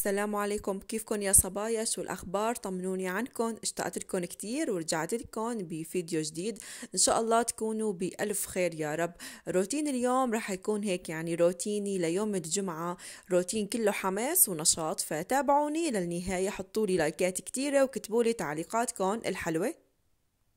السلام عليكم كيفكن يا صبايا شو الأخبار طمنوني عنكن اشتقت لكم كتير ورجعت لكم بفيديو جديد إن شاء الله تكونوا بألف خير يا رب روتين اليوم رح يكون هيك يعني روتيني ليوم الجمعة روتين كله حماس ونشاط فتابعوني للنهاية حطولي لايكات كتيرة لي تعليقاتكم الحلوة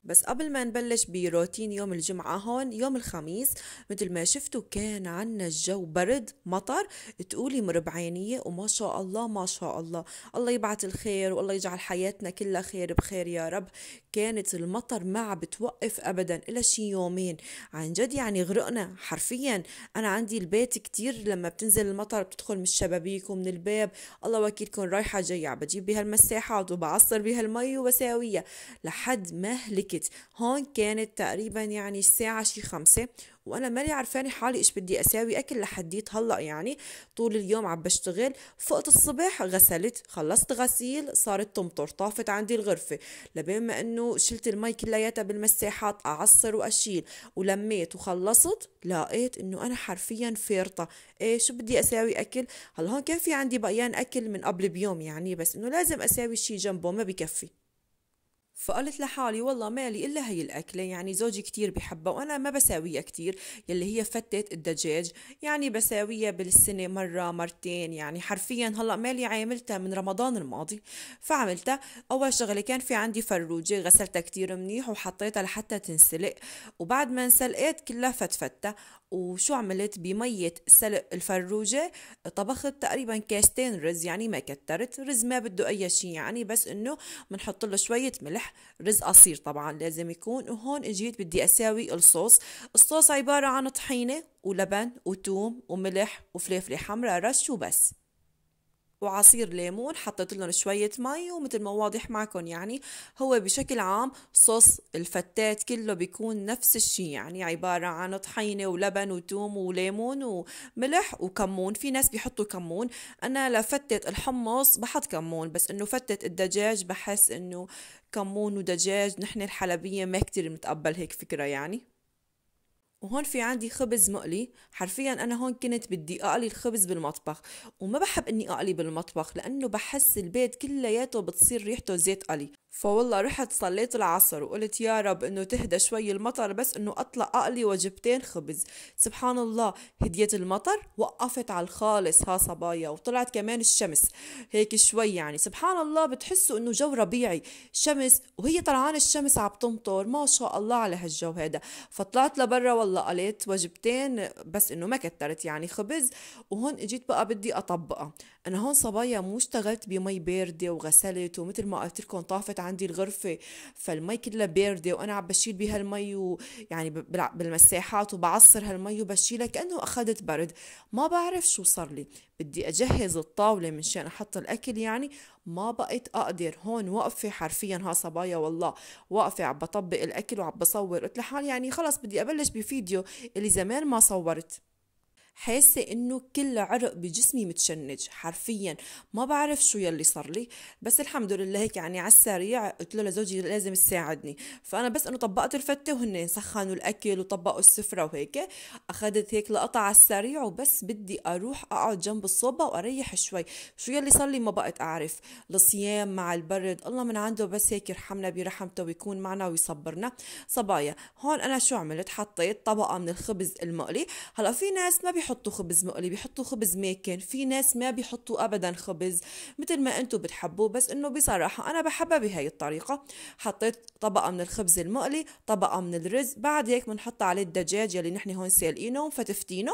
بس قبل ما نبلش بروتين يوم الجمعة هون يوم الخميس مثل ما شفتوا كان عنا الجو برد مطر تقولي مربعينية وما شاء الله ما شاء الله الله يبعث الخير والله يجعل حياتنا كلها خير بخير يا رب كانت المطر ما عم بتوقف أبدا إلا شي يومين عن جد يعني غرقنا حرفيا أنا عندي البيت كتير لما بتنزل المطر بتدخل من الشبابيك ومن الباب الله وكيلكم رايحة جاية بجيب بهالمساحات وبعصر بهالمي وبساويها لحد ما هلك ركضت هون كانت تقريبا يعني الساعة شي خمسة وانا مالي عرفانه حالي ايش بدي اساوي اكل لحديت هلا يعني طول اليوم عم بشتغل فقت الصبح غسلت خلصت غسيل صارت تمطر طافت عندي الغرفه لبين ما انه شلت المي كلياتها بالمساحات اعصر واشيل ولميت وخلصت لقيت انه انا حرفيا فيرطه ايه شو بدي اساوي اكل هلا هون كان في عندي بقيان اكل من قبل بيوم يعني بس انه لازم اساوي شي جنبه ما بكفي فقلت لحالي والله مالي إلا هي الأكلة يعني زوجي كتير بحبها وأنا ما بساويها كتير يلي هي فتت الدجاج يعني بساويها بالسنة مرة مرتين يعني حرفيا هلأ مالي عاملتها من رمضان الماضي فعملتها أول شغلة كان في عندي فروجة غسلتها كتير منيح وحطيتها لحتى تنسلق وبعد ما انسلقت كلها فتفتها وشو عملت بمية سلق الفروجة طبخت تقريبا كاستين رز يعني ما كترت رز ما بده أي شي يعني بس إنه بنحط له شوية ملح ملح رز قصير طبعا لازم يكون وهون اجيت بدي اساوي الصوص الصوص عبارة عن طحينة ولبن وتوم وملح وفلفلة حمراء رش وبس وعصير ليمون حطيت لهم شوية مي ومثل ما واضح معكم يعني هو بشكل عام صوص الفتات كله بيكون نفس الشيء يعني عبارة عن طحينة ولبن وتوم وليمون وملح وكمون في ناس بيحطوا كمون أنا لفتة الحمص بحط كمون بس إنه فتة الدجاج بحس إنه كمون ودجاج نحن الحلبية ما كتير متقبل هيك فكرة يعني وهون في عندي خبز مقلي حرفيا انا هون كنت بدي اقلي الخبز بالمطبخ وما بحب اني اقلي بالمطبخ لانه بحس البيت كلياته بتصير ريحته زيت قلي فوالله رحت صليت العصر وقلت يا رب انه تهدى شوي المطر بس انه اطلع اقلي وجبتين خبز سبحان الله هديت المطر وقفت على الخالص ها صبايا وطلعت كمان الشمس هيك شوي يعني سبحان الله بتحسوا انه جو ربيعي شمس وهي طلعان الشمس عم تمطر ما شاء الله على هالجو هذا فطلعت لبرا والله الله قلت وجبتين بس انه ما كترت يعني خبز وهون اجيت بقى بدي اطبقها انا هون صبايا مو اشتغلت بمي بارده وغسلت ومثل ما قلت لكم طافت عندي الغرفه فالمي كلها بارده وانا عم بشيل بها المي ويعني بالمساحات وبعصر هالمي وبشيلها كانه اخذت برد ما بعرف شو صار لي بدي اجهز الطاوله من شان احط الاكل يعني ما بقيت اقدر هون واقفه حرفيا ها صبايا والله واقفه عم بطبق الاكل وعم بصور قلت لحالي يعني خلص بدي ابلش بفيديو اللي زمان ما صورت حاسة انه كل عرق بجسمي متشنج حرفيا ما بعرف شو يلي صار لي بس الحمد لله هيك يعني على السريع قلت له لزوجي لازم تساعدني فانا بس انه طبقت الفتة وهن سخنوا الاكل وطبقوا السفرة وهيك اخذت هيك لقطة على السريع وبس بدي اروح اقعد جنب الصوبة واريح شوي شو يلي صار لي ما بقت اعرف الصيام مع البرد الله من عنده بس هيك يرحمنا برحمته ويكون معنا ويصبرنا صبايا هون انا شو عملت حطيت طبقة من الخبز المقلي هلا في ناس ما بي بيحطوا خبز مقلي بيحطوا خبز ماكن في ناس ما بيحطوا ابدا خبز مثل ما انتم بتحبوا بس انه بصراحه انا بحبها بهاي الطريقه حطيت طبقه من الخبز المقلي طبقه من الرز بعد هيك بنحط عليه الدجاج يلي نحن هون سالقينه ومفتفتينه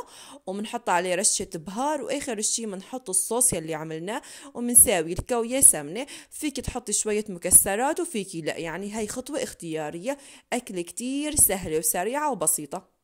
وبنحط عليه رشه بهار واخر شيء بنحط الصوص يلي عملناه وبنساوي الكويه سمنه فيك تحطي شويه مكسرات وفيكي لا يعني هي خطوه اختياريه اكله كتير سهله وسريعه وبسيطه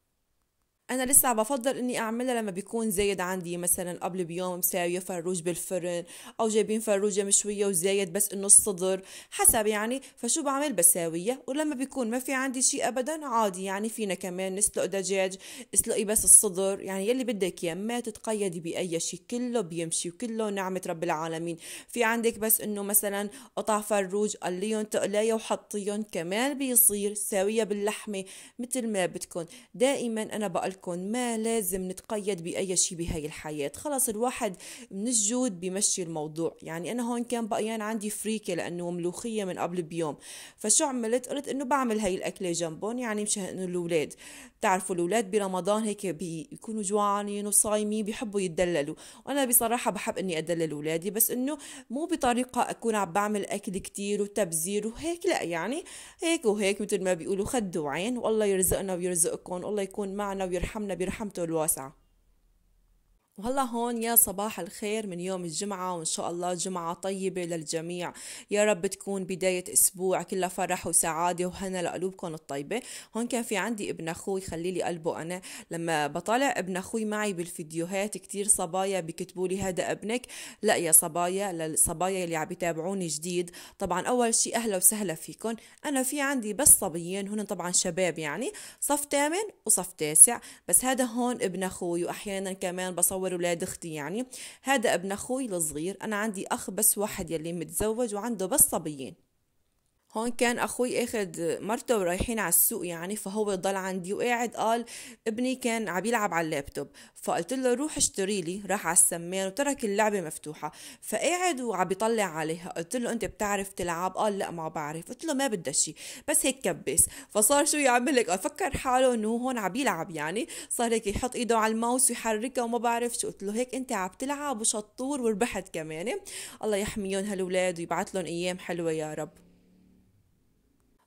انا لسه بفضل اني اعملها لما بيكون زايد عندي مثلا قبل بيوم مساويه فروج بالفرن او جايبين فروجه مشويه وزايد بس انه الصدر حسب يعني فشو بعمل بساويه ولما بيكون ما في عندي شيء ابدا عادي يعني فينا كمان نسلق دجاج اسلقي بس الصدر يعني يلي بدك اياه ما تتقيدي باي شيء كله بيمشي وكله نعمه رب العالمين في عندك بس انه مثلا قطع فروج قليهم تقليه وحطيهم كمان بيصير ساويه باللحمه مثل ما بدكم دائما انا بقول بالكم ما لازم نتقيد بأي شيء بهاي الحياة خلص الواحد من الجود بمشي الموضوع يعني أنا هون كان بقيان يعني عندي فريكة لأنه ملوخية من قبل بيوم فشو عملت قلت إنه بعمل هاي الأكلة جنبهم يعني مشان الأولاد بتعرفوا الأولاد برمضان هيك بيكونوا جوعانين وصايمين بيحبوا يتدللوا وأنا بصراحة بحب إني أدلل أولادي بس إنه مو بطريقة أكون عم بعمل أكل كتير وتبذير وهيك لا يعني هيك وهيك مثل ما بيقولوا خد وعين والله يرزقنا ويرزقكم والله يكون معنا ويرحمنا يرحمنا برحمته الواسعه وهلا هون يا صباح الخير من يوم الجمعة وإن شاء الله جمعة طيبة للجميع يا رب تكون بداية أسبوع كلها فرح وسعادة وهنا لقلوبكم الطيبة هون كان في عندي ابن أخوي خلي لي قلبه أنا لما بطالع ابن أخوي معي بالفيديوهات كتير صبايا بيكتبوا لي هذا ابنك لا يا صبايا للصبايا اللي عم يتابعوني جديد طبعا أول شيء أهلا وسهلا فيكم أنا في عندي بس صبيين هن طبعا شباب يعني صف تامن وصف تاسع بس هذا هون ابن أخوي وأحيانا كمان بصور ولاد اختي يعني هذا ابن اخوي الصغير انا عندي اخ بس واحد يلي متزوج وعنده بس صبيين هون كان اخوي اخذ مرته ورايحين على السوق يعني فهو ضل عندي وقاعد قال ابني كان عم يلعب على اللابتوب فقلت له روح اشتري لي راح على السمان وترك اللعبه مفتوحه فقاعد وعم بيطلع عليها قلت له انت بتعرف تلعب قال لا ما بعرف قلت له ما بدها شيء بس هيك كبس فصار شو يعمل لك فكر حاله انه هون عم يلعب يعني صار هيك يحط ايده على الماوس ويحركها وما بعرف شو قلت له هيك انت عم تلعب وشطور وربحت كمان الله يحميهم هالولاد ويبعث لهم ايام حلوه يا رب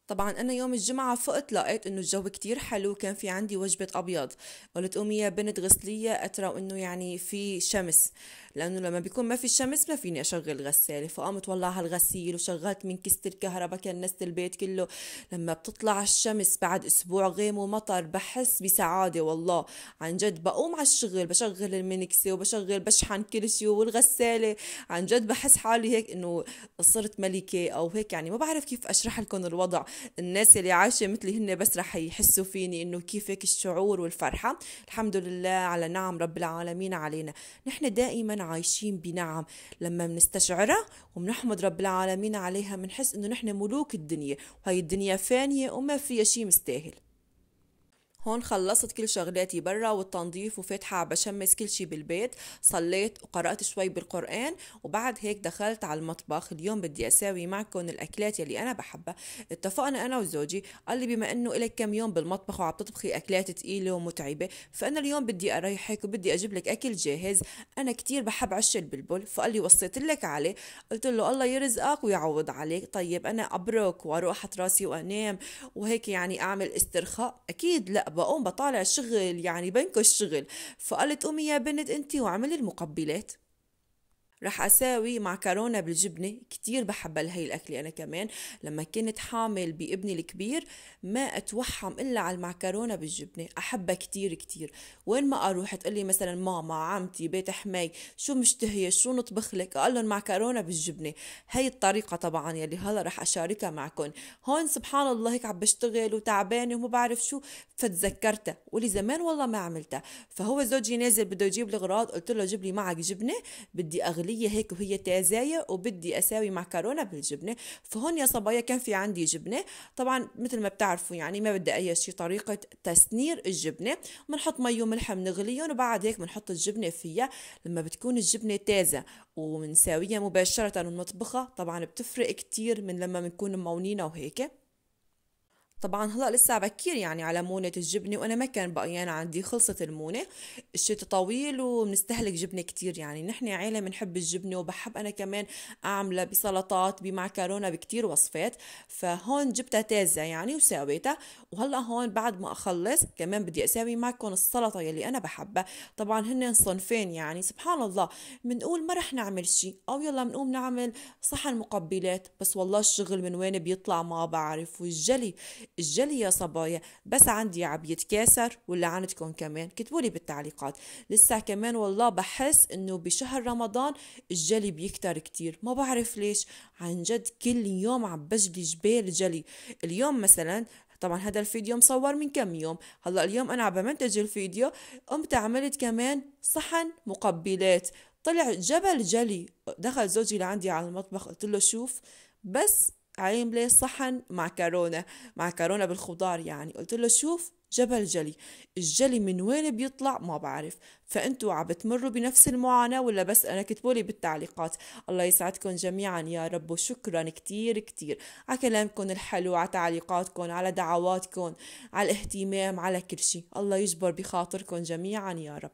طبعا انا يوم الجمعه فقت لقيت انه الجو كتير حلو كان في عندي وجبه ابيض قلت امي يا بنت غسليه اترى انه يعني في شمس لانه لما بيكون ما في شمس ما فيني اشغل الغسالة فقامت والله هالغسيل وشغلت من كست الكهرباء كنست البيت كله لما بتطلع الشمس بعد اسبوع غيم ومطر بحس بسعاده والله عن جد بقوم على الشغل بشغل المنكسة وبشغل بشحن كل شيء والغساله عن جد بحس حالي هيك انه صرت ملكه او هيك يعني ما بعرف كيف اشرح لكم الوضع الناس اللي عايشه مثلي هن بس رح يحسوا فيني انه كيف هيك الشعور والفرحه الحمد لله على نعم رب العالمين علينا نحن دائما عايشين بنعم لما بنستشعرها وبنحمد رب العالمين عليها بنحس انه نحن ملوك الدنيا وهي الدنيا فانيه وما فيها شيء مستاهل هون خلصت كل شغلاتي برا والتنظيف وفاتحة بشمس كل شي بالبيت صليت وقرأت شوي بالقرآن وبعد هيك دخلت على المطبخ اليوم بدي أساوي معكم الأكلات يلي أنا بحبها اتفقنا أنا وزوجي قال لي بما أنه إلك كم يوم بالمطبخ وعم تطبخي أكلات تقيلة ومتعبة فأنا اليوم بدي أريحك وبدي أجيب لك أكل جاهز أنا كتير بحب عش البلبل فقال لي وصيت لك عليه قلت له الله يرزقك ويعوض عليك طيب أنا أبرك وأروح أحط راسي وأنام وهيك يعني أعمل استرخاء أكيد لا بقوم بطالع شغل يعني بنكش شغل فقالت قومي يا بنت انت وعملي المقبلات رح اساوي معكرونه بالجبنه كتير بحبها لهي الاكله انا كمان لما كنت حامل بابني الكبير ما اتوحم الا على المعكرونه بالجبنه احبها كتير كتير وين ما اروح تقول لي مثلا ماما عمتي بيت حماي شو مشتهيه شو نطبخ لك اقول لهم معكرونه بالجبنه هي الطريقه طبعا يلي هلا رح اشاركها معكم هون سبحان الله هيك عم بشتغل وتعبانه وما بعرف شو فتذكرتها ولي زمان والله ما عملتها فهو زوجي نازل بده يجيب الأغراض قلت له جيب لي معك جبنه بدي اغلي الصيدليه هيك وهي تازايه وبدي اساوي معكرونه بالجبنه فهون يا صبايا كان في عندي جبنه طبعا مثل ما بتعرفوا يعني ما بدي اي شيء طريقه تسنير الجبنه بنحط مي وملح بنغليهم وبعد هيك بنحط الجبنه فيها لما بتكون الجبنه تازه وبنساويها مباشره ونطبخها طبعا بتفرق كتير من لما بنكون مونينا وهيك طبعا هلا لسه بكير يعني على مونه الجبنه وانا ما كان بقيان عندي خلصت المونه الشتاء طويل وبنستهلك جبنه كتير يعني نحن عيله بنحب الجبنه وبحب انا كمان اعملها بسلطات بمعكرونه بكتير وصفات فهون جبتها تازه يعني وساويتها وهلا هون بعد ما اخلص كمان بدي اساوي معكم السلطه يلي انا بحبها طبعا هن صنفين يعني سبحان الله بنقول ما رح نعمل شيء او يلا بنقوم نعمل صحن مقبلات بس والله الشغل من وين بيطلع ما بعرف والجلي الجلي يا صبايا بس عندي عم يتكاسر ولا عندكم كمان كتبوا لي بالتعليقات لسه كمان والله بحس انه بشهر رمضان الجلي بيكتر كتير ما بعرف ليش عن جد كل يوم عم بجلي جبال جلي اليوم مثلا طبعا هذا الفيديو مصور من كم يوم هلا اليوم انا عم بمنتج الفيديو قمت عملت كمان صحن مقبلات طلع جبل جلي دخل زوجي لعندي على المطبخ قلت له شوف بس عامله صحن معكرونه معكرونه بالخضار يعني قلت له شوف جبل جلي الجلي من وين بيطلع ما بعرف فانتوا عم بتمروا بنفس المعاناة ولا بس انا كتبولي بالتعليقات الله يسعدكم جميعا يا رب وشكرا كتير كتير على كلامكم الحلو على تعليقاتكم على دعواتكم على الاهتمام على كل شيء الله يجبر بخاطركم جميعا يا رب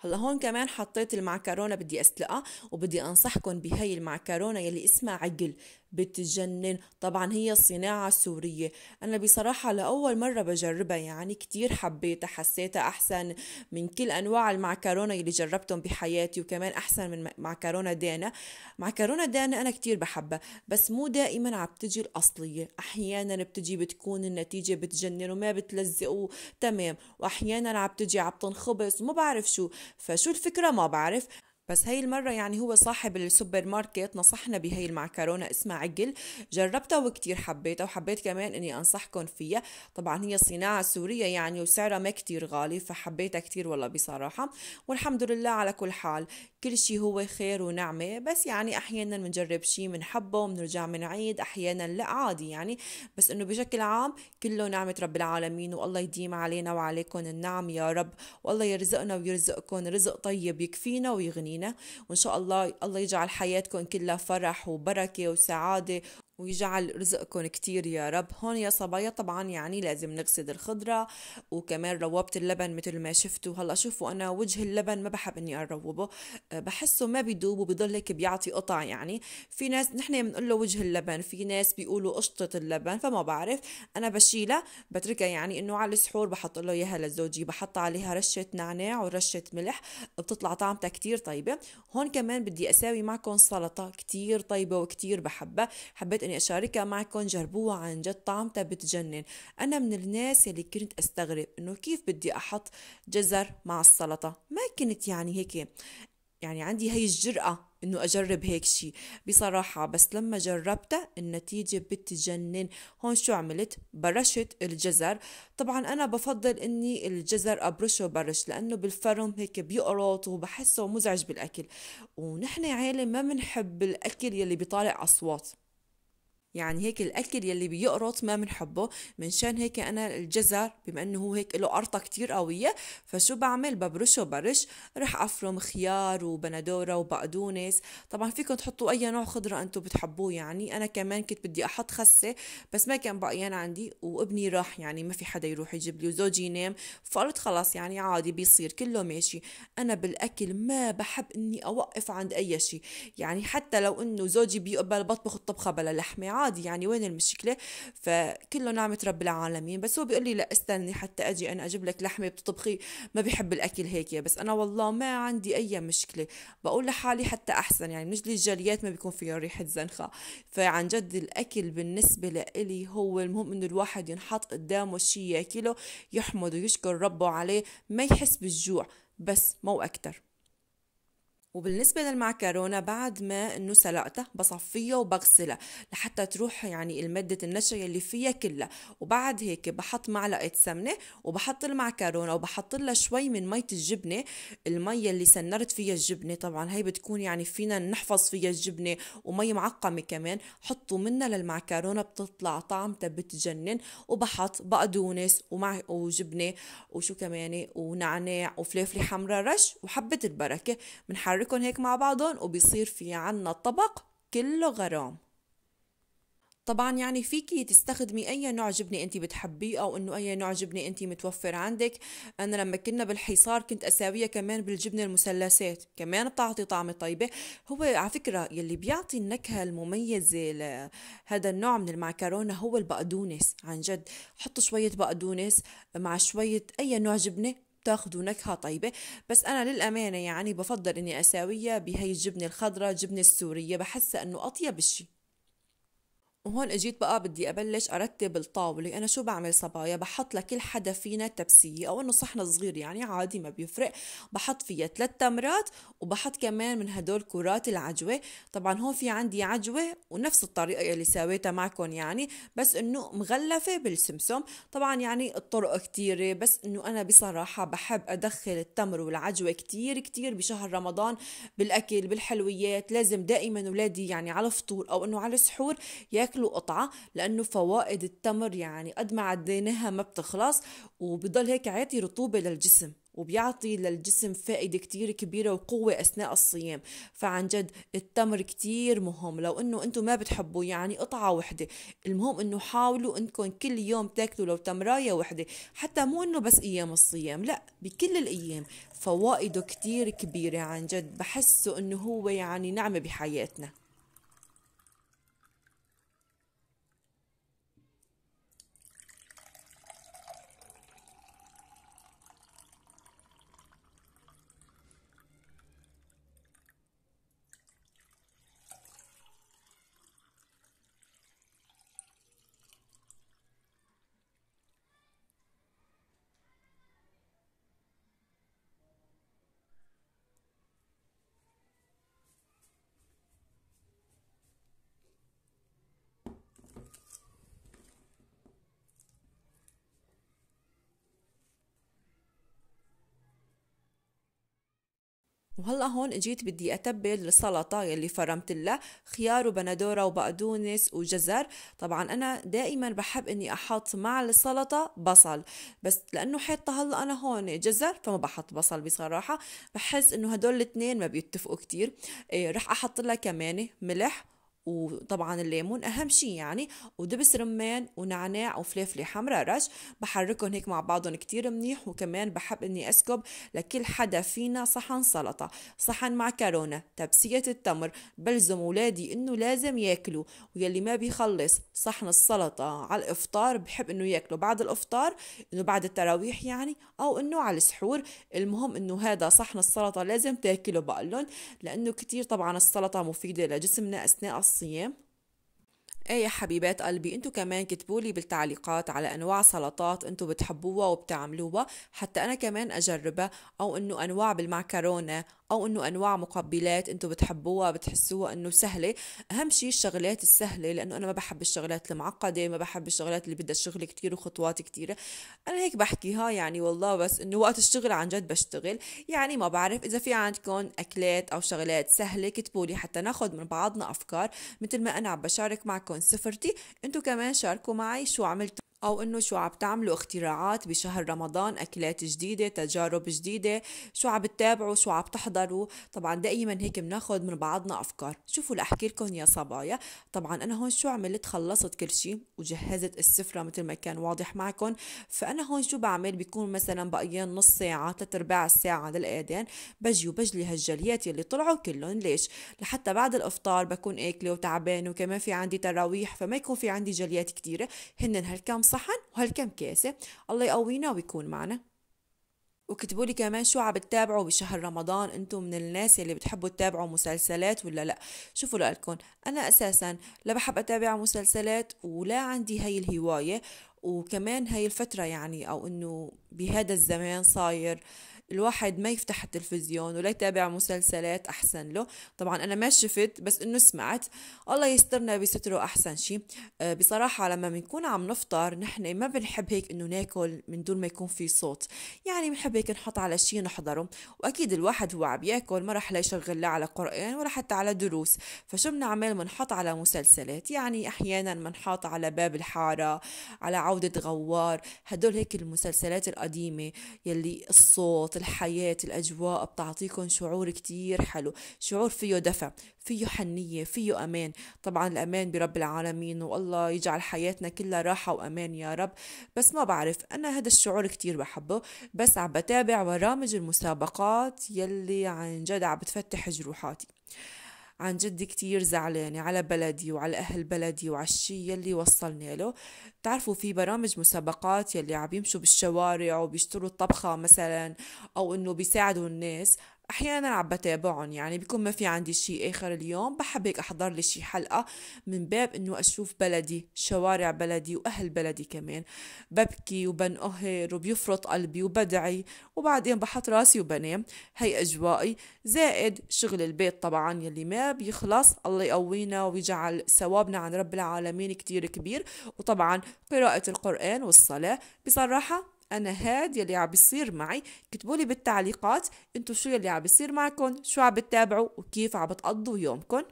هلا هون كمان حطيت المعكرونه بدي اسلقها وبدي انصحكم بهي المعكرونه يلي اسمها عقل بتجنن طبعا هي الصناعة السورية أنا بصراحة لأول مرة بجربها يعني كتير حبيتها حسيتها أحسن من كل أنواع المعكرونة اللي جربتهم بحياتي وكمان أحسن من معكرونة دانا معكرونة دانا أنا كتير بحبها بس مو دائما عم بتجي الأصلية أحيانا بتجي بتكون النتيجة بتجنن وما بتلزق تمام وأحيانا عم بتجي عم تنخبص وما بعرف شو فشو الفكرة ما بعرف بس هاي المرة يعني هو صاحب السوبر ماركت نصحنا بهاي المعكرونة اسمها عقل جربتها وكتير حبيتها وحبيت كمان اني انصحكم فيها طبعا هي صناعة سورية يعني وسعرها ما كتير غالي فحبيتها كتير والله بصراحة والحمد لله على كل حال كل شي هو خير ونعمة بس يعني احيانا بنجرب شي بنحبه وبنرجع بنعيد احيانا لا عادي يعني بس انه بشكل عام كله نعمة رب العالمين والله يديم علينا وعليكم النعم يا رب والله يرزقنا ويرزقكم رزق طيب يكفينا ويغنينا وإن شاء الله الله يجعل حياتكم كلها فرح وبركة وسعادة ويجعل رزقكم كتير يا رب هون يا صبايا طبعا يعني لازم نغسل الخضرة وكمان روبت اللبن مثل ما شفتوا هلا شوفوا أنا وجه اللبن ما بحب إني أروبه أه، بحسه ما بيدوب وبضل هيك بيعطي قطع يعني في ناس نحن بنقول له وجه اللبن في ناس بيقولوا قشطة اللبن فما بعرف أنا بشيلها بتركها يعني إنه على السحور بحط له إياها لزوجي بحط عليها رشة نعناع ورشة ملح بتطلع طعمتها كتير طيبة هون كمان بدي أساوي معكم سلطة كتير طيبة وكتير بحبها حبيت حبيت اني اشاركها معكم جربوها عن جد طعمتها بتجنن انا من الناس اللي كنت استغرب انه كيف بدي احط جزر مع السلطه ما كنت يعني هيك يعني عندي هي الجرأة انه اجرب هيك شيء بصراحة بس لما جربتها النتيجة بتجنن هون شو عملت برشت الجزر طبعا انا بفضل اني الجزر ابرشه برش لانه بالفرم هيك بيقرط وبحسه مزعج بالاكل ونحن عيلة ما بنحب الاكل يلي بيطالع اصوات يعني هيك الأكل يلي بيقرط ما بنحبه من شان هيك أنا الجزر بما أنه هو هيك له قرطة كتير قوية فشو بعمل ببرشه برش رح أفرم خيار وبندورة وبقدونس طبعا فيكم تحطوا أي نوع خضرة أنتم بتحبوه يعني أنا كمان كنت بدي أحط خسة بس ما كان بقيان عندي وابني راح يعني ما في حدا يروح يجيب لي وزوجي ينام فقلت خلاص يعني عادي بيصير كله ماشي أنا بالأكل ما بحب إني أوقف عند أي شيء يعني حتى لو إنه زوجي بيقبل بطبخ الطبخة بلا لحمة عادي يعني وين المشكله فكله نعمه رب العالمين بس هو بيقول لي لا استني حتى اجي انا اجيب لك لحمه بتطبخي ما بيحب الاكل هيك بس انا والله ما عندي اي مشكله بقول لحالي حتى احسن يعني مش الجاليات ما بيكون فيها ريحه زنخه فعن جد الاكل بالنسبه لإلي هو المهم انه الواحد ينحط قدامه شيء ياكله يحمد ويشكر ربه عليه ما يحس بالجوع بس مو اكتر وبالنسبة للمعكرونة بعد ما انه سلقتها بصفيها وبغسلها لحتى تروح يعني المادة النشا اللي فيها كلها وبعد هيك بحط معلقة سمنة وبحط المعكرونة وبحط لها شوي من مية الجبنة المية اللي سنرت فيها الجبنة طبعا هي بتكون يعني فينا نحفظ فيها الجبنة ومي معقمة كمان حطوا منها للمعكرونة بتطلع طعمتها بتجنن وبحط بقدونس ومع وجبنة وشو كمان ونعناع وفلفلة حمراء رش وحبة البركة بنحرك بحركهم هيك مع بعضهم وبيصير في عنا طبق كله غرام طبعا يعني فيكي تستخدمي اي نوع جبنه انت بتحبيه او انه اي نوع جبنه انت متوفر عندك انا لما كنا بالحصار كنت اساويها كمان بالجبنه المثلثات كمان بتعطي طعمه طيبه هو على فكره يلي بيعطي النكهه المميزه لهذا النوع من المعكرونه هو البقدونس عن جد حطوا شويه بقدونس مع شويه اي نوع جبنه بتاخده نكهة طيبة بس أنا للأمانة يعني بفضل إني أساويها بهي الجبنة الخضراء جبنة السورية بحسها إنه أطيب الشي وهون اجيت بقى بدي ابلش ارتب الطاوله انا شو بعمل صبايا بحط لكل حدا فينا تبسيه او انه صحن صغير يعني عادي ما بيفرق بحط فيها ثلاث تمرات وبحط كمان من هدول كرات العجوه طبعا هون في عندي عجوه ونفس الطريقه اللي سويتها معكم يعني بس انه مغلفه بالسمسم طبعا يعني الطرق كتيره بس انه انا بصراحه بحب ادخل التمر والعجوه كتير كتير بشهر رمضان بالاكل بالحلويات لازم دائما اولادي يعني على الفطور او انه على السحور ياكلوا تاكلوا قطعة لأنه فوائد التمر يعني قد ما عديناها ما بتخلص وبضل هيك عاطي رطوبة للجسم وبيعطي للجسم فائدة كتير كبيرة وقوة أثناء الصيام فعن جد التمر كتير مهم لو أنه أنتم ما بتحبوا يعني قطعة وحدة المهم أنه حاولوا أنكم كل يوم تاكلوا لو تمراية وحدة حتى مو أنه بس أيام الصيام لا بكل الأيام فوائده كتير كبيرة عن جد بحسه أنه هو يعني نعمة بحياتنا وهلا هون اجيت بدي اتبل السلطه يلي فرمت لها خيار وبندوره وبقدونس وجزر طبعا انا دائما بحب اني احط مع السلطه بصل بس لانه حاطه هلا انا هون جزر فما بحط بصل بصراحه بحس انه هدول الاثنين ما بيتفقوا كتير إيه رح احط لها كمان ملح وطبعا الليمون اهم شيء يعني ودبس رمان ونعناع وفلفله حمراء رش بحركهم هيك مع بعضهم كتير منيح وكمان بحب اني اسكب لكل حدا فينا صحن سلطه صحن معكرونه تبسيه التمر بلزم اولادي انه لازم ياكلوا ويلي ما بيخلص صحن السلطه على الافطار بحب انه ياكلوا بعد الافطار انه بعد التراويح يعني او انه على السحور المهم انه هذا صحن السلطه لازم تاكله بقلن لانه كتير طبعا السلطه مفيده لجسمنا اثناء الصيام ايه يا حبيبات قلبي انتو كمان كتبولي بالتعليقات على انواع سلطات انتو بتحبوها وبتعملوها حتى انا كمان اجربها او انه انواع بالمعكرونه او انه انواع مقبلات انتو بتحبوها بتحسوها انه سهله اهم شي الشغلات السهله لانه انا ما بحب الشغلات المعقده ما بحب الشغلات اللي بدها شغل كتير وخطوات كتيره انا هيك بحكيها يعني والله بس انه وقت الشغل عن جد بشتغل يعني ما بعرف اذا في عندكم اكلات او شغلات سهله كتبولي حتى ناخذ من بعضنا افكار مثل ما انا عم بشارك معكم معاكم سفرتي انتو انتوا كمان شاركوا معي شو عملتوا أو إنه شو عم تعملوا اختراعات بشهر رمضان أكلات جديدة تجارب جديدة شو عم تتابعوا شو عم تحضروا طبعا دائما هيك بناخد من بعضنا أفكار شوفوا لأحكي لكم يا صبايا طبعا أنا هون شو عملت خلصت كل شيء وجهزت السفرة مثل ما كان واضح معكم فأنا هون شو بعمل بيكون مثلا بقيان نص ساعة ثلاث أرباع الساعة للأذان بجي وبجلي هالجليات يلي طلعوا كلهم ليش لحتى بعد الإفطار بكون آكلة وتعبانة وكمان في عندي تراويح فما يكون في عندي جليات كثيرة هن هالكم الصحن وهالكم كاسة الله يقوينا ويكون معنا وكتبوا لي كمان شو عم بتتابعوا بشهر رمضان انتم من الناس اللي بتحبوا تتابعوا مسلسلات ولا لا شوفوا لكم انا اساسا لا بحب اتابع مسلسلات ولا عندي هاي الهوايه وكمان هاي الفتره يعني او انه بهذا الزمان صاير آه الواحد ما يفتح التلفزيون ولا يتابع مسلسلات أحسن له طبعا أنا ما شفت بس إنه سمعت الله يسترنا بستره أحسن شيء آه، بصراحة لما بنكون عم نفطر نحن ما بنحب هيك إنه ناكل من دون ما يكون في صوت يعني بنحب هيك نحط على شيء نحضره وأكيد الواحد هو عم ياكل ما راح لا يشغل لا على قرآن ولا حتى على دروس فشو بنعمل بنحط على مسلسلات يعني أحيانا بنحط على باب الحارة على عودة غوار هدول هيك المسلسلات القديمة يلي الصوت الحياة الأجواء بتعطيكم شعور كتير حلو شعور فيه دفع فيه حنية فيه أمان طبعا الأمان برب العالمين والله يجعل حياتنا كلها راحة وأمان يا رب بس ما بعرف أنا هذا الشعور كتير بحبه بس عم بتابع برامج المسابقات يلي عن جد عم بتفتح جروحاتي عن جد كتير زعلانة على بلدي وعلى أهل بلدي وعلى الشي يلي وصلني له بتعرفوا في برامج مسابقات يلي عم يمشوا بالشوارع وبيشتروا الطبخة مثلا أو إنه بيساعدوا الناس احيانا عم بتابعهم يعني بيكون ما في عندي شيء اخر اليوم بحب هيك احضر لي شيء حلقه من باب انه اشوف بلدي شوارع بلدي واهل بلدي كمان ببكي وبنقهر وبيفرط قلبي وبدعي وبعدين بحط راسي وبنام هي اجوائي زائد شغل البيت طبعا يلي ما بيخلص الله يقوينا ويجعل ثوابنا عن رب العالمين كتير كبير وطبعا قراءه القران والصلاه بصراحه انا هاد يلي عم بيصير معي اكتبوا لي بالتعليقات انتو شو يلي عم بيصير معكم شو عم بتتابعوا وكيف عم بتقضوا يومكم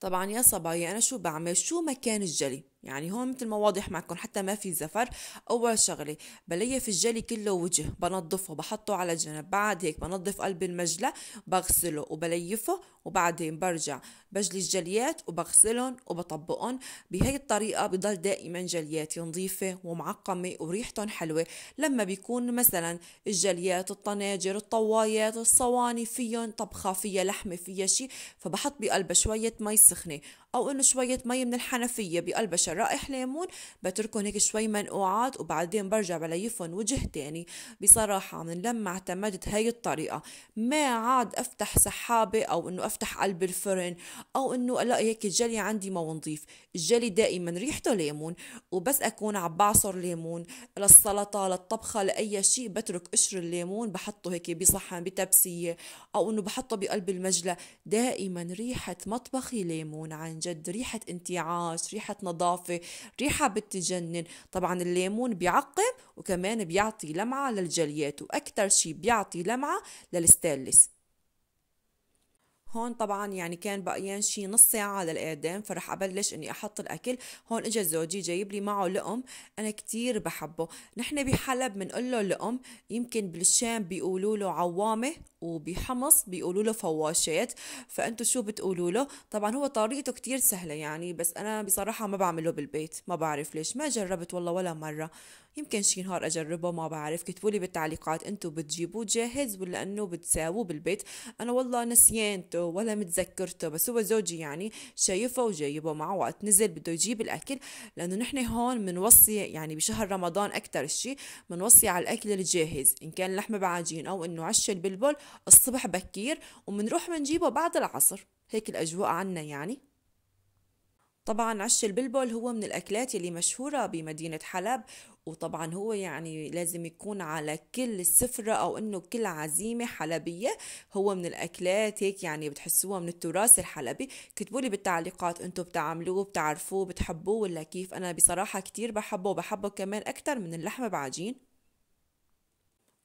طبعا يا صبايا انا شو بعمل شو مكان الجلي يعني هون مثل ما واضح معكم حتى ما في زفر اول شغله بليف الجلي كله وجه بنظفه بحطه على جنب بعد هيك بنظف قلب المجلى بغسله وبليفه وبعدين برجع بجلي الجليات وبغسلهم وبطبقهم بهي الطريقة بضل دائما جلياتي نظيفة ومعقمة وريحتهم حلوة لما بيكون مثلا الجليات الطناجر الطوايات الصواني فيهم طبخة فيها لحمة فيها شي فبحط بقلبها شوية مي سخنة أو إنه شوية مي من الحنفية بقلبها شرائح ليمون بتركهم هيك شوي منقوعات وبعدين برجع بليفهم وجه تاني بصراحة من لما اعتمدت هاي الطريقة ما عاد أفتح سحابة أو إنه افتح قلب الفرن او انه لا هيك الجلي عندي ما نظيف الجلي دائما ريحته ليمون وبس اكون عم بعصر ليمون للسلطه للطبخه لاي شيء بترك قشر الليمون بحطه هيك بصحن بتبسيه او انه بحطه بقلب المجلى دائما ريحه مطبخي ليمون عن جد ريحه انتعاش ريحه نظافه ريحه بتجنن طبعا الليمون بيعقم وكمان بيعطي لمعه للجليات واكثر شيء بيعطي لمعه للستانلس هون طبعا يعني كان بقيان شي نص ساعة للإعدام فرح أبلش إني أحط الأكل هون إجا زوجي جايب لي معه لقم أنا كتير بحبه نحن بحلب بنقول له لقم يمكن بالشام بيقولوا له عوامة وبحمص بيقولوا له فواشات فأنتوا شو بتقولوا له طبعا هو طريقته كتير سهلة يعني بس أنا بصراحة ما بعمله بالبيت ما بعرف ليش ما جربت والله ولا مرة يمكن شي نهار أجربه ما بعرف كتبوا لي بالتعليقات أنتوا بتجيبوه جاهز ولا أنه بتساووه بالبيت أنا والله نسيانته شفته ولا متذكرته بس هو زوجي يعني شايفه وجايبه معه وقت نزل بده يجيب الاكل لانه نحن هون بنوصي يعني بشهر رمضان اكثر شيء بنوصي على الاكل الجاهز ان كان لحمه بعجين او انه عش البلبل الصبح بكير وبنروح بنجيبه بعد العصر هيك الاجواء عنا يعني طبعا عش البلبل هو من الأكلات اللي مشهورة بمدينة حلب وطبعا هو يعني لازم يكون على كل سفرة أو إنه كل عزيمة حلبية هو من الأكلات هيك يعني بتحسوها من التراث الحلبي كتبوا لي بالتعليقات أنتم بتعملوه بتعرفوه بتحبوه ولا كيف أنا بصراحة كتير بحبه وبحبه كمان أكتر من اللحمة بعجين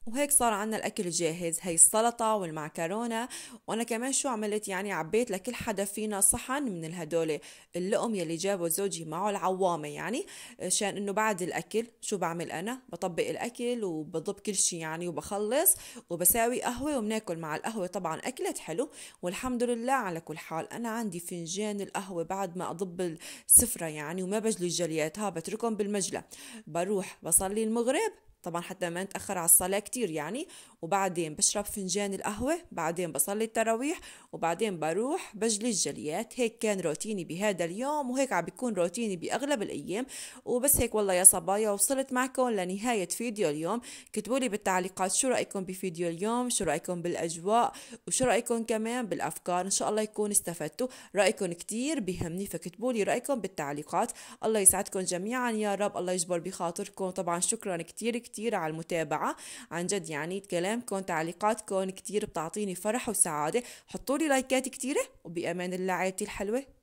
وهيك صار عنا الأكل جاهز هي السلطة والمعكرونة وأنا كمان شو عملت يعني عبيت لكل حدا فينا صحن من الهدول اللقم يلي جابه زوجي معه العوامة يعني شان إنه بعد الأكل شو بعمل أنا بطبق الأكل وبضب كل شي يعني وبخلص وبساوي قهوة وبناكل مع القهوة طبعا أكلت حلو والحمد لله على كل حال أنا عندي فنجان القهوة بعد ما أضب السفرة يعني وما بجلي الجليات ها بتركهم بالمجلة بروح بصلي المغرب طبعا حتى ما نتأخر على الصلاة كتير يعني وبعدين بشرب فنجان القهوة بعدين بصلي التراويح وبعدين بروح بجلي الجليات هيك كان روتيني بهذا اليوم وهيك عم بيكون روتيني بأغلب الأيام وبس هيك والله يا صبايا وصلت معكم لنهاية فيديو اليوم كتبوا لي بالتعليقات شو رأيكم بفيديو اليوم شو رأيكم بالأجواء وشو رأيكم كمان بالأفكار إن شاء الله يكون استفدتوا رأيكم كتير بهمني فكتبوا لي رأيكم بالتعليقات الله يسعدكم جميعا يا رب الله يجبر بخاطركم طبعا شكرا كتير كتير كتير على المتابعة عن جد يعني كلامكم تعليقاتكم كتير بتعطيني فرح وسعادة حطولي لايكات كتيرة وبأمان الله عائلتي الحلوة